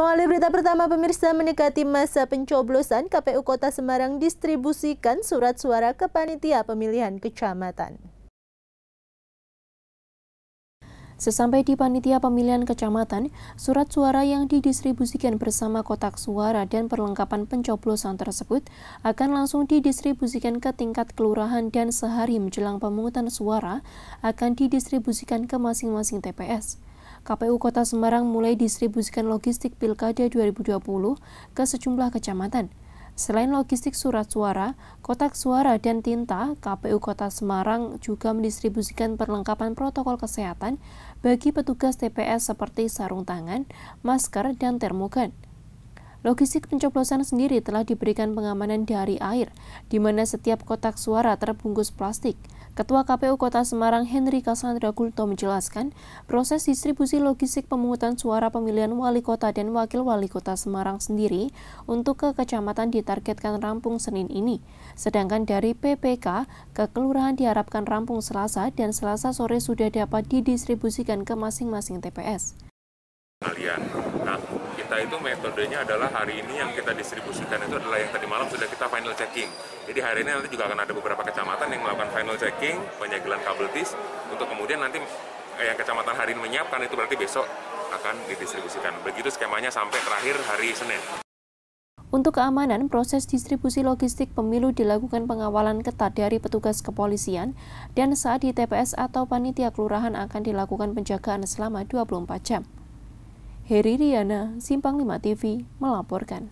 Mengalih berita pertama pemirsa mendekati masa pencoblosan, KPU Kota Semarang distribusikan surat suara ke panitia pemilihan kecamatan. Sesampai di panitia pemilihan kecamatan, surat suara yang didistribusikan bersama kotak suara dan perlengkapan pencoblosan tersebut akan langsung didistribusikan ke tingkat kelurahan dan sehari menjelang pemungutan suara akan didistribusikan ke masing-masing TPS. KPU Kota Semarang mulai distribusikan logistik Pilkada 2020 ke sejumlah kecamatan. Selain logistik surat suara, kotak suara, dan tinta, KPU Kota Semarang juga mendistribusikan perlengkapan protokol kesehatan bagi petugas TPS seperti sarung tangan, masker, dan termogan. Logistik pencoblosan sendiri telah diberikan pengamanan dari air, di mana setiap kotak suara terbungkus plastik. Ketua KPU Kota Semarang Henry Kasandra Kulto menjelaskan, proses distribusi logistik pemungutan suara pemilihan wali kota dan wakil wali kota Semarang sendiri untuk ke kecamatan ditargetkan rampung Senin ini. Sedangkan dari PPK ke kelurahan diharapkan rampung Selasa dan Selasa sore sudah dapat didistribusikan ke masing-masing TPS. Kalian kita itu metodenya adalah hari ini yang kita distribusikan itu adalah yang tadi malam sudah kita final checking. Jadi hari ini nanti juga akan ada beberapa kecamatan yang melakukan final checking, penyegelan kabel tis, untuk kemudian nanti eh, yang kecamatan hari ini menyiapkan itu berarti besok akan didistribusikan. Begitu skemanya sampai terakhir hari Senin. Untuk keamanan, proses distribusi logistik pemilu dilakukan pengawalan ketat dari petugas kepolisian dan saat di TPS atau panitia kelurahan akan dilakukan penjagaan selama 24 jam. Heri Riana, Simpang 5 TV, melaporkan.